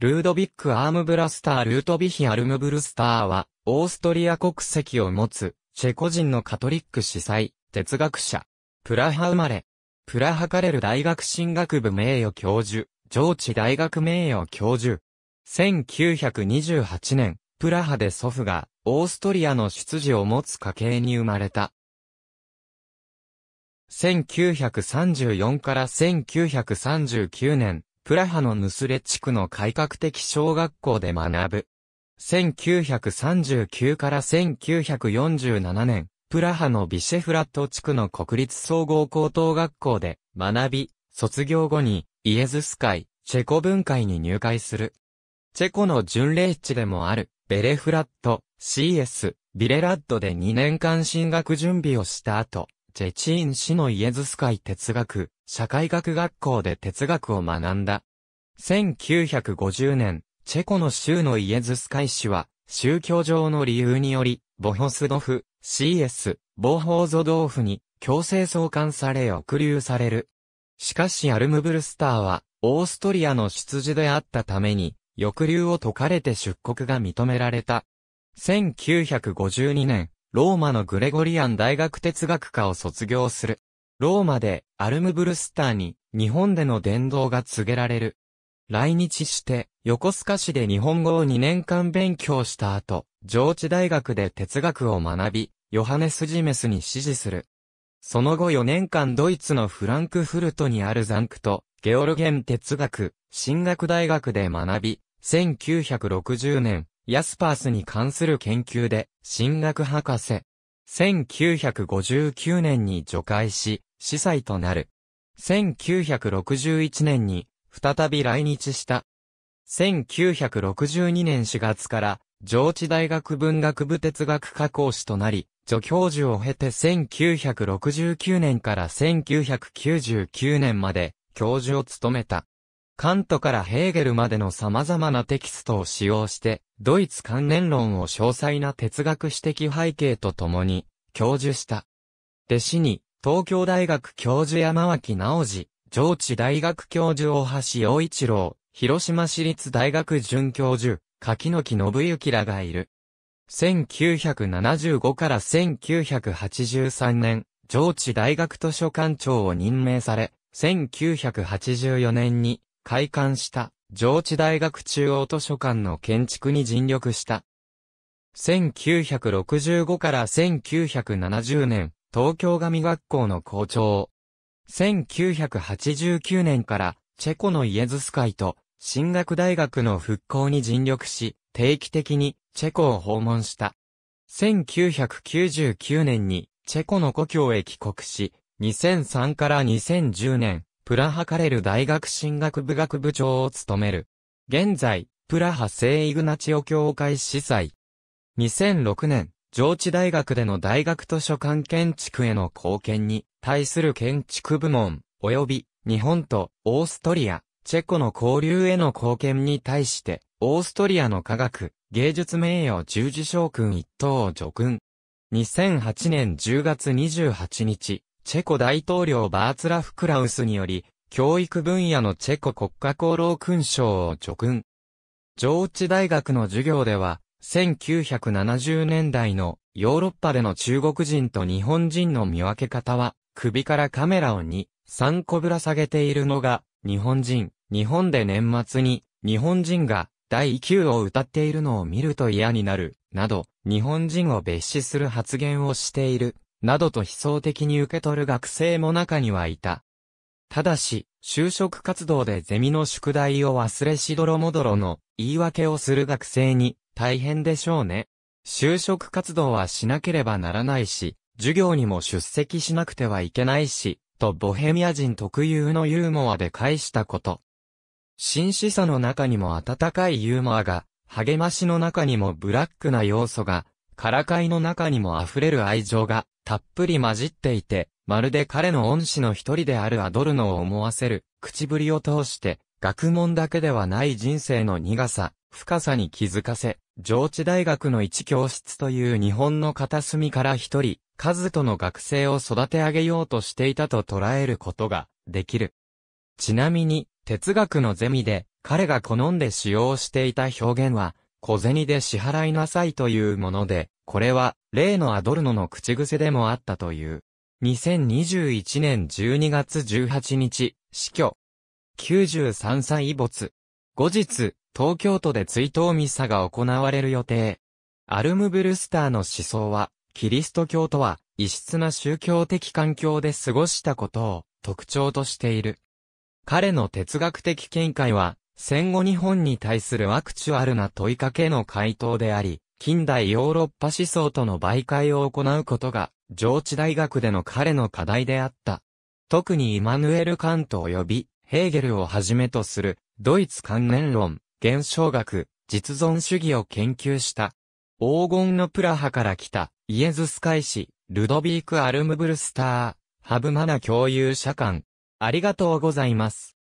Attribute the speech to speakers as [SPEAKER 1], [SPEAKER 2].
[SPEAKER 1] ルードビック・アームブラスター・ルートビヒ・アルムブルスターは、オーストリア国籍を持つ、チェコ人のカトリック司祭、哲学者。プラハ生まれ。プラハカレル大学進学部名誉教授、上智大学名誉教授。1928年、プラハで祖父が、オーストリアの出自を持つ家系に生まれた。1934から1939年、プラハのヌスレ地区の改革的小学校で学ぶ。1939から1947年、プラハのビシェフラット地区の国立総合高等学校で学び、卒業後にイエズス会、チェコ文会に入会する。チェコの巡礼地でもある、ベレフラット、CS、ビレラッドで2年間進学準備をした後、ジェチーン氏のイエズス会哲学、社会学学校で哲学を学んだ。1950年、チェコの州のイエズス会氏は、宗教上の理由により、ボホスドフ、CS、ボーホーゾドーフに強制送還され抑留される。しかしアルムブルスターは、オーストリアの出自であったために、抑留を解かれて出国が認められた。1952年、ローマのグレゴリアン大学哲学科を卒業する。ローマでアルムブルスターに日本での伝道が告げられる。来日して横須賀市で日本語を2年間勉強した後、上智大学で哲学を学び、ヨハネス・ジメスに支持する。その後4年間ドイツのフランクフルトにあるザンクト、ゲオルゲン哲学、進学大学で学び、1960年、ヤスパースに関する研究で、進学博士。1959年に除会し、司祭となる。1961年に再び来日した。1962年4月から上智大学文学部哲学科講師となり、助教授を経て1969年から1999年まで教授を務めた。カントからヘーゲルまでの様々なテキストを使用して、ドイツ関連論を詳細な哲学史的背景とともに、教授した。弟子に、東京大学教授山脇直治、上智大学教授大橋洋一郎、広島市立大学准教授、柿木信幸らがいる。1975から1983年、上智大学図書館長を任命され、1984年に開館した上智大学中央図書館の建築に尽力した。1965から1970年、東京神学校の校長。1989年からチェコのイエズス会と進学大学の復興に尽力し、定期的にチェコを訪問した。1999年にチェコの故郷へ帰国し、2003から2010年、プラハカレル大学進学部学部長を務める。現在、プラハ聖イグナチオ教会司祭。2006年、上智大学での大学図書館建築への貢献に対する建築部門、及び日本とオーストリア、チェコの交流への貢献に対して、オーストリアの科学、芸術名誉十字将軍一等を除訓。2008年10月28日、チェコ大統領バーツラフ・クラウスにより、教育分野のチェコ国家功労勲章を除勲。上智大学の授業では、1970年代のヨーロッパでの中国人と日本人の見分け方は、首からカメラを2、3個ぶら下げているのが、日本人、日本で年末に、日本人が、第9を歌っているのを見ると嫌になる、など、日本人を蔑視する発言をしている、などと悲壮的に受け取る学生も中にはいた。ただし、就職活動でゼミの宿題を忘れしどろもどろの言い訳をする学生に大変でしょうね。就職活動はしなければならないし、授業にも出席しなくてはいけないし、とボヘミア人特有のユーモアで返したこと。紳士さの中にも温かいユーモアが、励ましの中にもブラックな要素が、からかいの中にも溢れる愛情が、たっぷり混じっていて、まるで彼の恩師の一人であるアドルノを思わせる、口ぶりを通して、学問だけではない人生の苦さ、深さに気づかせ、上智大学の一教室という日本の片隅から一人、数との学生を育て上げようとしていたと捉えることができる。ちなみに、哲学のゼミで彼が好んで使用していた表現は、小銭で支払いなさいというもので、これは例のアドルノの口癖でもあったという。2021年12月18日、死去。93歳没。後日、東京都で追悼ミサが行われる予定。アルムブルスターの思想は、キリスト教とは、異質な宗教的環境で過ごしたことを特徴としている。彼の哲学的見解は、戦後日本に対するアクチュアルな問いかけの回答であり、近代ヨーロッパ思想との媒介を行うことが、上智大学での彼の課題であった。特にイマヌエル・カント及び、ヘーゲルをはじめとする、ドイツ関連論、現象学、実存主義を研究した。黄金のプラハから来た、イエズス会士、ルドビーク・アルムブルスター、ハブマナ共有者間。ありがとうございます。